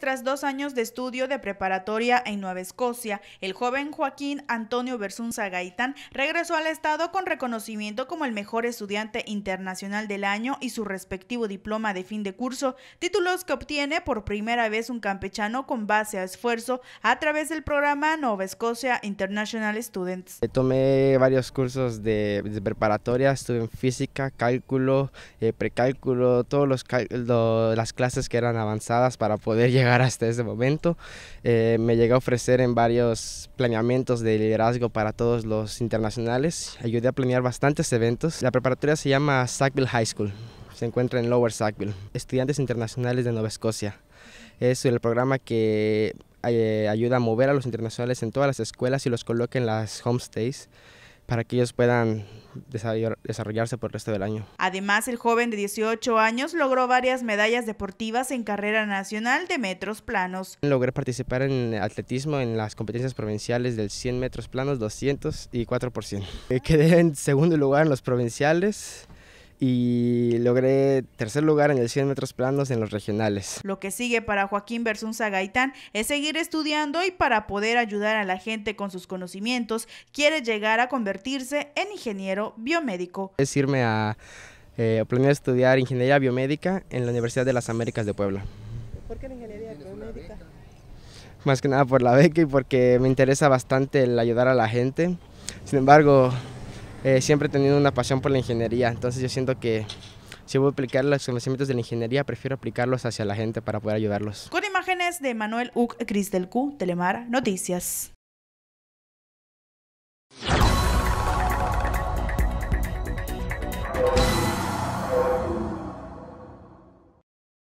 Tras dos años de estudio de preparatoria en Nueva Escocia, el joven Joaquín Antonio Bersunza Gaitán regresó al Estado con reconocimiento como el mejor estudiante internacional del año y su respectivo diploma de fin de curso, títulos que obtiene por primera vez un campechano con base a esfuerzo a través del programa Nueva Escocia International Students. Eh, tomé varios cursos de, preparatoria, estuve en física, cálculo, eh, precálculo, todas las clases que eran avanzadas para poder llegar hasta este momento. Eh, me llegué a ofrecer en varios planeamientos de liderazgo para todos los internacionales. Ayudé a planear bastantes eventos. La preparatoria se llama Sackville High School. Se encuentra en Lower Sackville. Estudiantes internacionales de Nueva Escocia. Es el programa que eh, ayuda a mover a los internacionales en todas las escuelas y los coloca en las homestays para que ellos puedan desarrollarse por el resto del año. Además, el joven de 18 años logró varias medallas deportivas en carrera nacional de metros planos. Logré participar en atletismo en las competencias provinciales del 100 metros planos, 200 y 4%. Eh, quedé en segundo lugar en los provinciales y logré tercer lugar en el 100 metros planos en los regionales. Lo que sigue para Joaquín Versunza Gaitán es seguir estudiando y para poder ayudar a la gente con sus conocimientos, quiere llegar a convertirse en ingeniero biomédico. Es irme a eh, planear estudiar ingeniería biomédica en la Universidad de las Américas de Puebla. ¿Por qué la ingeniería biomédica? Más que nada por la beca y porque me interesa bastante el ayudar a la gente. Sin embargo, eh, siempre he tenido una pasión por la ingeniería, entonces yo siento que si voy a aplicar los conocimientos de la ingeniería, prefiero aplicarlos hacia la gente para poder ayudarlos. Con imágenes de Manuel Uc, del Q, Telemar, Noticias.